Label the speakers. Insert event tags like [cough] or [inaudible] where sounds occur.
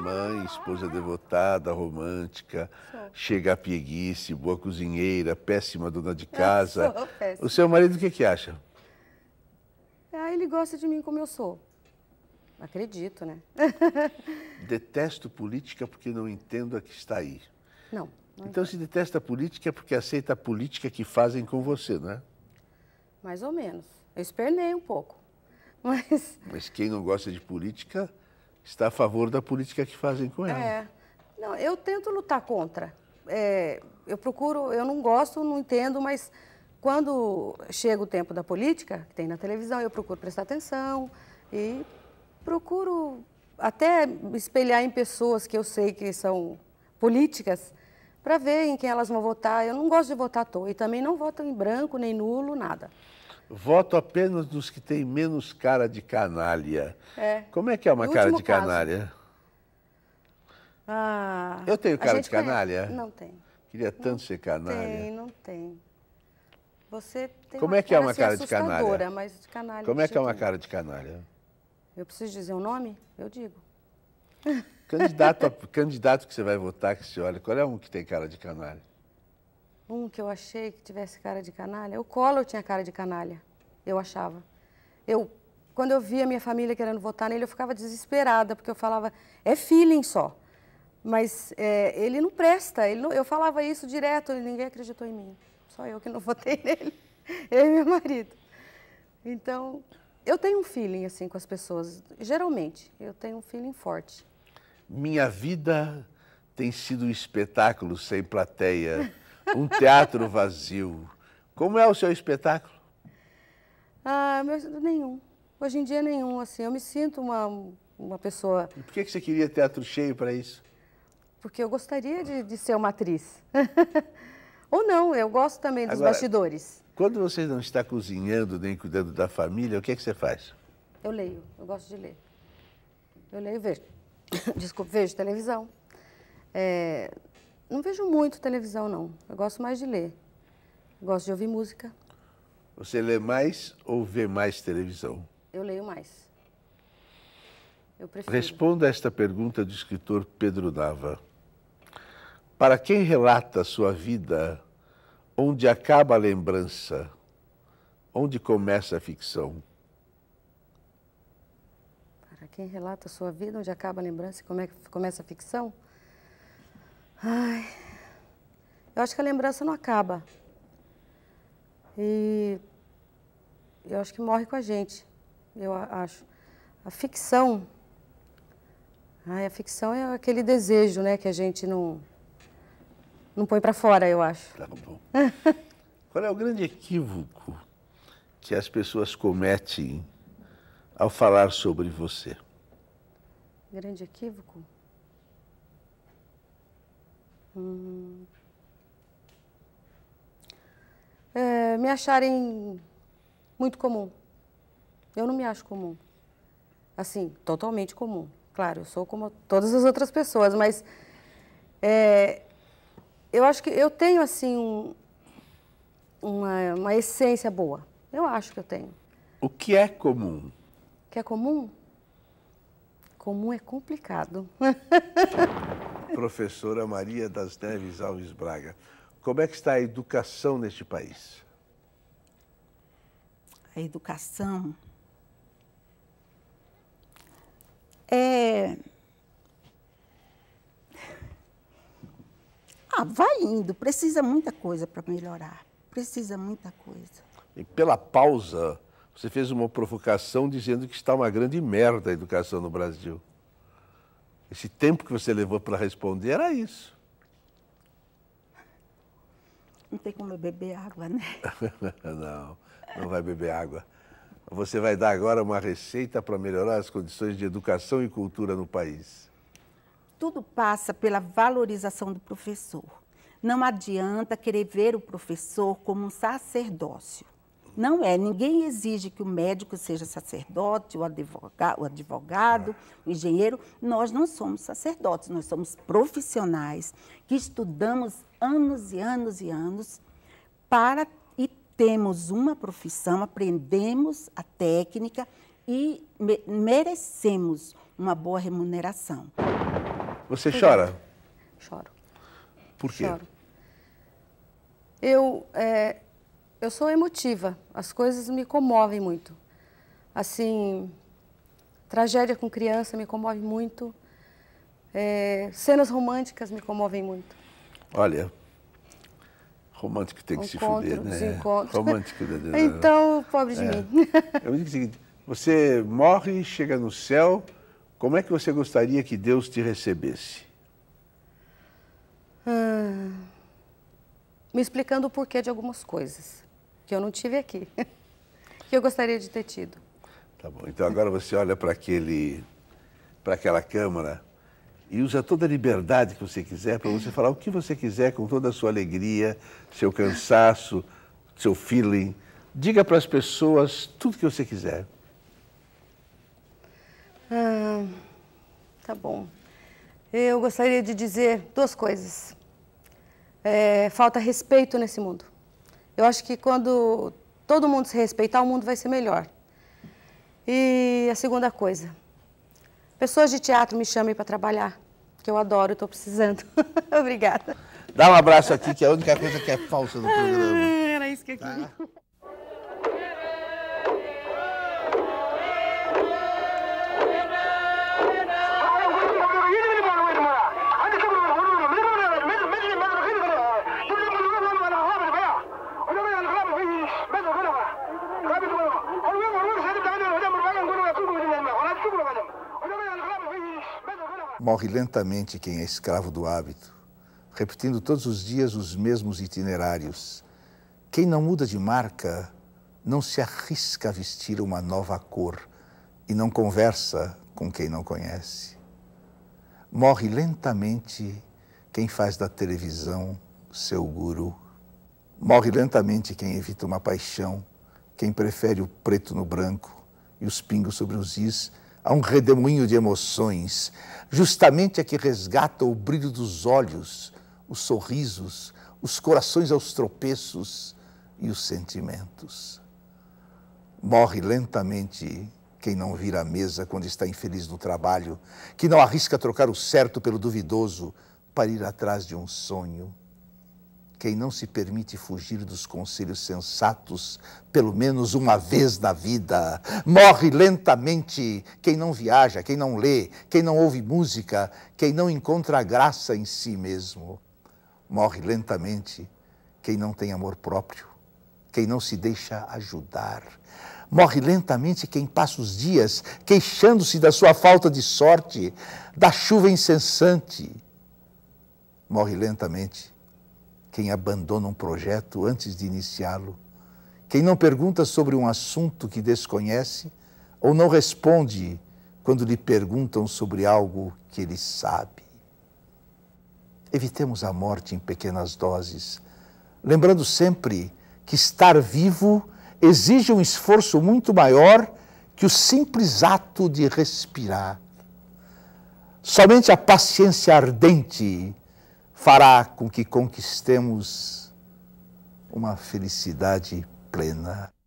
Speaker 1: mãe, esposa devotada, romântica, sou. chega a pieguice, boa cozinheira, péssima dona de [laughs] casa. Eu sou péssima. O seu marido o que, que acha?
Speaker 2: Ah, ele gosta de mim como eu sou. Acredito, né? [laughs]
Speaker 1: Detesto política porque não entendo a que está aí.
Speaker 2: Não. não então, entendo. se
Speaker 1: detesta política é porque aceita a política que fazem com você, né?
Speaker 2: Mais ou menos. Eu espernei um pouco. [laughs] Mas...
Speaker 1: Mas quem não gosta de política está a favor da política que fazem com ela.
Speaker 2: É. Não, eu tento lutar contra. É, eu procuro, eu não gosto, não entendo, mas quando chega o tempo da política, que tem na televisão, eu procuro prestar atenção e procuro até espelhar em pessoas que eu sei que são políticas para ver em quem elas vão votar. Eu não gosto de votar à toa e também não voto em branco, nem nulo, nada
Speaker 1: voto apenas nos que têm menos cara de canalha. É. Como é que é uma no cara de canalha?
Speaker 2: Ah, eu tenho cara de canalha? Conhece. Não tem.
Speaker 1: Queria tanto ser canalha. Tem,
Speaker 2: não tem. Você tem Como é que é uma cara de canalha? Mas de canalha Como é que é uma
Speaker 1: cara de canalha?
Speaker 2: Eu preciso dizer o um nome? Eu digo.
Speaker 1: Candidato, a, [laughs] candidato que você vai votar, que você olha, qual é um que tem cara de canalha?
Speaker 2: um que eu achei que tivesse cara de canalha. O Collor tinha cara de canalha, eu achava. Eu, quando eu via minha família querendo votar nele, eu ficava desesperada, porque eu falava, é feeling só. Mas é, ele não presta. Ele não, eu falava isso direto, ninguém acreditou em mim. Só eu que não [laughs] votei nele. Eu e meu marido. Então, eu tenho um feeling assim com as pessoas. Geralmente, eu tenho um feeling forte.
Speaker 1: Minha vida tem sido um espetáculo sem plateia um teatro vazio. Como é o seu espetáculo?
Speaker 2: Ah, meu, nenhum. Hoje em dia, nenhum. Assim, eu me sinto uma, uma pessoa.
Speaker 1: E por que, que você queria teatro cheio para isso?
Speaker 2: Porque eu gostaria de, de ser uma atriz. [laughs] Ou não, eu gosto também dos Agora, bastidores.
Speaker 1: Quando você não está cozinhando nem cuidando da família, o que é que você faz?
Speaker 2: Eu leio, eu gosto de ler. Eu leio e vejo. [coughs] Desculpa, vejo televisão. É, não vejo muito televisão, não. Eu gosto mais de ler. Eu gosto de ouvir música.
Speaker 1: Você lê mais ou vê mais televisão?
Speaker 2: Eu leio mais. Eu prefiro.
Speaker 1: Responda esta pergunta do escritor Pedro Nava. Para quem relata sua vida, onde acaba a lembrança, onde começa a ficção?
Speaker 2: Para quem relata sua vida, onde acaba a lembrança e é começa a ficção? Eu acho que a lembrança não acaba. E eu acho que morre com a gente, eu acho. A ficção. Ai, a ficção é aquele desejo, né, que a gente não, não põe para fora, eu acho. Tá bom. [laughs] Qual é o grande equívoco
Speaker 1: que as pessoas cometem ao falar sobre você?
Speaker 2: Grande equívoco? Hum... me acharem muito comum. Eu não me acho comum. Assim, totalmente comum. Claro, eu sou como todas as outras pessoas, mas é, eu acho que eu tenho, assim, um, uma, uma essência boa. Eu acho que eu tenho.
Speaker 1: O que é comum?
Speaker 2: O que é comum? Comum é complicado. [laughs]
Speaker 1: Professora Maria das Neves Alves Braga, como é que está a educação neste país?
Speaker 3: a educação é. [laughs] Ah, vai indo, precisa muita coisa para melhorar, precisa muita coisa.
Speaker 1: E pela pausa, você fez uma provocação dizendo que está uma grande merda a educação no Brasil. Esse tempo que você levou para responder era isso.
Speaker 3: Não tem como eu beber água, né?
Speaker 1: [laughs] Não não vai beber água. Você vai dar agora uma receita para melhorar as condições de educação e cultura no país.
Speaker 3: Tudo passa pela valorização do professor. Não adianta querer ver o professor como um sacerdócio. Não é. Ninguém exige que o médico seja sacerdote, o advogado, o, advogado, o engenheiro. Nós não somos sacerdotes, nós somos profissionais que estudamos anos e anos e anos para temos uma profissão, aprendemos a técnica e me merecemos uma boa remuneração.
Speaker 1: Você chora? Choro. Por quê? Choro.
Speaker 2: Eu, é, eu sou emotiva, as coisas me comovem muito. Assim, tragédia com criança me comove muito, é, cenas românticas me comovem muito.
Speaker 1: Olha, Romântico tem que se fuder, né? Romântico. Né? [laughs] então, pobre de é. mim. [laughs] Eu digo o seguinte, você morre, chega no céu, como é que você gostaria que Deus te recebesse?
Speaker 2: Hum, me explicando o porquê de algumas coisas que eu não tive aqui, [laughs] que eu gostaria de ter tido.
Speaker 1: Tá bom. Então agora você olha para aquele, para aquela câmara e usa toda a liberdade que você quiser para você falar o que você quiser com toda a sua alegria, seu cansaço, seu feeling. Diga para as pessoas tudo que você quiser.
Speaker 2: Ah, tá bom. Eu gostaria de dizer duas coisas. É, falta respeito nesse mundo. Eu acho que quando todo mundo se respeitar, o mundo vai ser melhor. E a segunda coisa, pessoas de teatro me chamem para trabalhar, que eu adoro, estou precisando. [laughs] Obrigada.
Speaker 1: Dá um abraço aqui, que é a única coisa que é falsa no ah, programa.
Speaker 3: Ah, era isso que eu queria. Tá?
Speaker 1: morre lentamente quem é escravo do hábito, repetindo todos os dias os mesmos itinerários. Quem não muda de marca não se arrisca a vestir uma nova cor e não conversa com quem não conhece. Morre lentamente quem faz da televisão seu guru. Morre lentamente quem evita uma paixão, quem prefere o preto no branco e os pingos sobre os is a um redemoinho de emoções, justamente a que resgata o brilho dos olhos, os sorrisos, os corações aos tropeços e os sentimentos. Morre lentamente quem não vira a mesa quando está infeliz no trabalho, que não arrisca trocar o certo pelo duvidoso para ir atrás de um sonho quem não se permite fugir dos conselhos sensatos, pelo menos uma vez na vida, morre lentamente. Quem não viaja, quem não lê, quem não ouve música, quem não encontra graça em si mesmo, morre lentamente. Quem não tem amor próprio, quem não se deixa ajudar. Morre lentamente quem passa os dias queixando-se da sua falta de sorte, da chuva incessante. Morre lentamente quem abandona um projeto antes de iniciá-lo, quem não pergunta sobre um assunto que desconhece ou não responde quando lhe perguntam sobre algo que ele sabe. Evitemos a morte em pequenas doses, lembrando sempre que estar vivo exige um esforço muito maior que o simples ato de respirar. Somente a paciência ardente fará com que conquistemos uma felicidade plena.